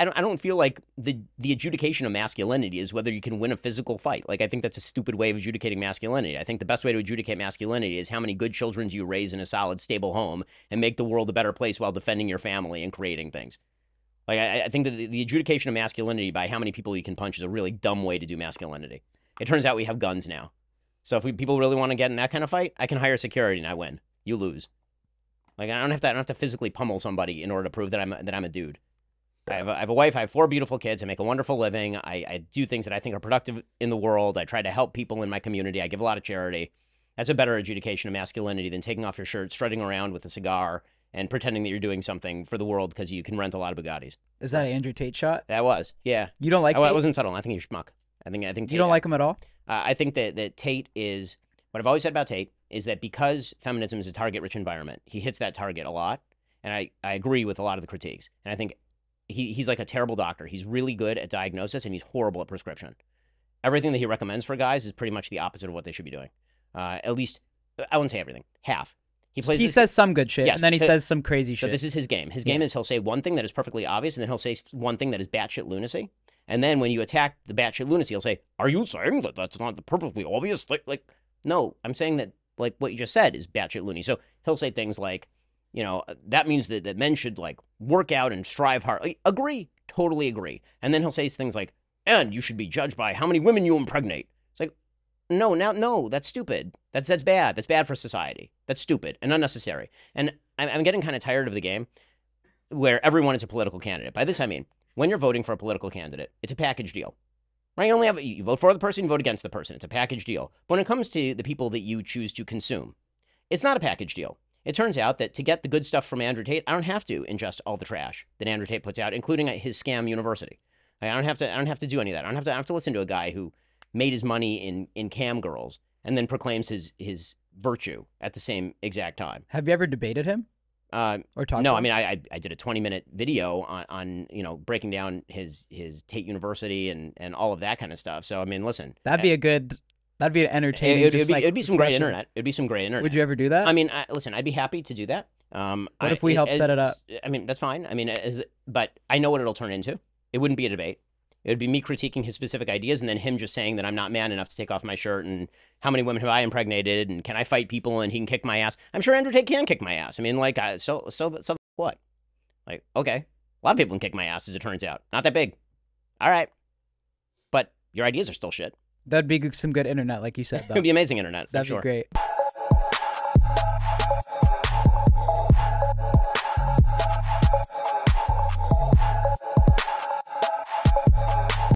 I don't I don't feel like the the adjudication of masculinity is whether you can win a physical fight. Like I think that's a stupid way of adjudicating masculinity. I think the best way to adjudicate masculinity is how many good children you raise in a solid, stable home and make the world a better place while defending your family and creating things. Like I, I think that the, the adjudication of masculinity by how many people you can punch is a really dumb way to do masculinity. It turns out we have guns now. So if we, people really want to get in that kind of fight, I can hire security and I win. You lose. Like I don't have to I don't have to physically pummel somebody in order to prove that I'm a, that I'm a dude. I have, a, I have a wife. I have four beautiful kids. I make a wonderful living. I, I do things that I think are productive in the world. I try to help people in my community. I give a lot of charity. That's a better adjudication of masculinity than taking off your shirt, strutting around with a cigar, and pretending that you're doing something for the world because you can rent a lot of Bugattis. Is that an Andrew Tate shot? That was. Yeah. You don't like? I, Tate? I wasn't subtle. I think you're schmuck. I think I think Tate, you don't like him at all. Uh, I think that that Tate is what I've always said about Tate is that because feminism is a target-rich environment, he hits that target a lot, and I I agree with a lot of the critiques, and I think he, he's like a terrible doctor. He's really good at diagnosis and he's horrible at prescription. Everything that he recommends for guys is pretty much the opposite of what they should be doing. Uh, at least, I wouldn't say everything. Half. He plays. He this, says some good shit, yes, and then he says some crazy shit. So this is his game. His game yeah. is he'll say one thing that is perfectly obvious, and then he'll say one thing that is batshit lunacy. And then when you attack the batshit lunacy, he'll say, "Are you saying that that's not the perfectly obvious?" Like, like, no, I'm saying that like what you just said is batshit loony. So he'll say things like, you know, uh, that means that, that men should like work out and strive hard. Like, agree, totally agree. And then he'll say things like, and you should be judged by how many women you impregnate. It's like, no, no, no, that's stupid. That's, that's bad. That's bad for society. That's stupid and unnecessary. And I'm, I'm getting kind of tired of the game where everyone is a political candidate. By this, I mean, when you're voting for a political candidate, it's a package deal. Right? You only have you vote for the person, you vote against the person. It's a package deal. But when it comes to the people that you choose to consume, it's not a package deal. It turns out that to get the good stuff from Andrew Tate, I don't have to ingest all the trash that Andrew Tate puts out, including uh, his scam university. I don't have to. I don't have to do any of that. I don't have to. I have to listen to a guy who made his money in in cam girls and then proclaims his his virtue at the same exact time. Have you ever debated him? Uh, or talked? No, I mean I, I did a 20 minute video on, on you know breaking down his his Tate University and and all of that kind of stuff. So I mean, listen, that'd uh, be I, a good That'd be an entertaining. It, would be, like, it'd be some great internet. It'd be some great internet. Would you ever do that? I mean, I, listen, I'd be happy to do that. Um, what if we help set it up? I mean, that's fine. I mean, as, but I know what it'll turn into. It wouldn't be a debate. It would be me critiquing his specific ideas and then him just saying that I'm not man enough to take off my shirt and how many women have I impregnated and can I fight people and he can kick my ass. I'm sure Andrew Tate can kick my ass. I mean, like, I, so, so, so what? Like, okay. A lot of people can kick my ass as it turns out. Not that big. All right. But your ideas are still shit. That'd be some good internet, like you said. Though. It'd be amazing internet. That'd sure. be great.